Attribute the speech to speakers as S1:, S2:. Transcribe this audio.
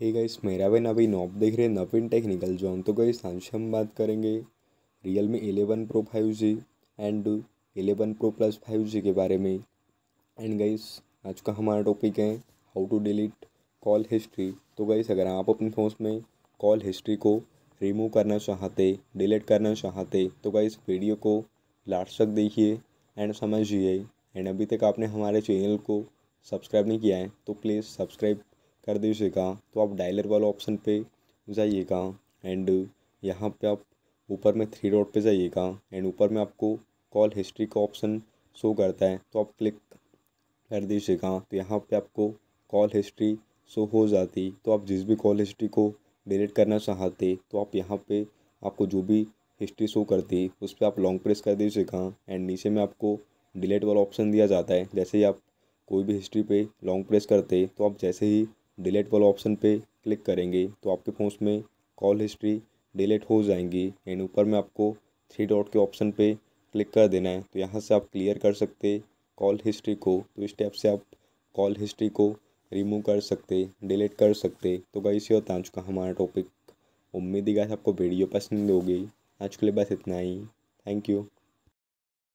S1: hey guys मेरा भाई नवीन आप देख रहे हैं नवीन टेक्निकल जॉन तो गाइस आज हम बात करेंगे Realme eleven Pro five G and eleven Pro plus five G के बारे में एंड गाइस आज का हमारा टॉपिक है how to delete call history तो गईस अगर आप अपने फ़ोन में कॉल हिस्ट्री को रिमूव करना चाहते डिलीट करना चाहते तो गई वीडियो को लास्ट तक देखिए एंड समझिए एंड अभी तक आपने हमारे चैनल को सब्सक्राइब नहीं किया है तो प्लीज़ सब्सक्राइब कर दीजिएगा तो आप डायलर वाला ऑप्शन पे जाइएगा एंड यहाँ पे आप ऊपर में थ्री डॉट पे जाइएगा एंड ऊपर में आपको कॉल हिस्ट्री का ऑप्शन शो करता है तो आप क्लिक कर दीजिएगा तो यहाँ पे आपको कॉल हिस्ट्री शो हो जाती तो आप जिस भी कॉल हिस्ट्री को डिलीट करना चाहते तो आप यहाँ पर आपको जो भी हिस्ट्री शो करती उस पर आप लॉन्ग प्रेस कर दीजिएगा एंड नीचे में आपको डिलीट वाला ऑप्शन दिया जाता है जैसे ही आप कोई भी हिस्ट्री पे लॉन्ग प्रेस करते तो आप जैसे ही डिलीट वाला ऑप्शन पे क्लिक करेंगे तो आपके फ़ोन में कॉल हिस्ट्री डिलीट हो जाएंगी एंड ऊपर में आपको थ्री डॉट के ऑप्शन पे क्लिक कर देना है तो यहाँ से आप क्लियर कर सकते कॉल हिस्ट्री को तो इस टैप से आप कॉल हिस्ट्री को रिमूव कर सकते डिलीट कर सकते तो गाइस से होता चुका हमारा टॉपिक उम्मीद ही गाय आपको वीडियो पसंद होगी आज के लिए बस इतना ही थैंक यू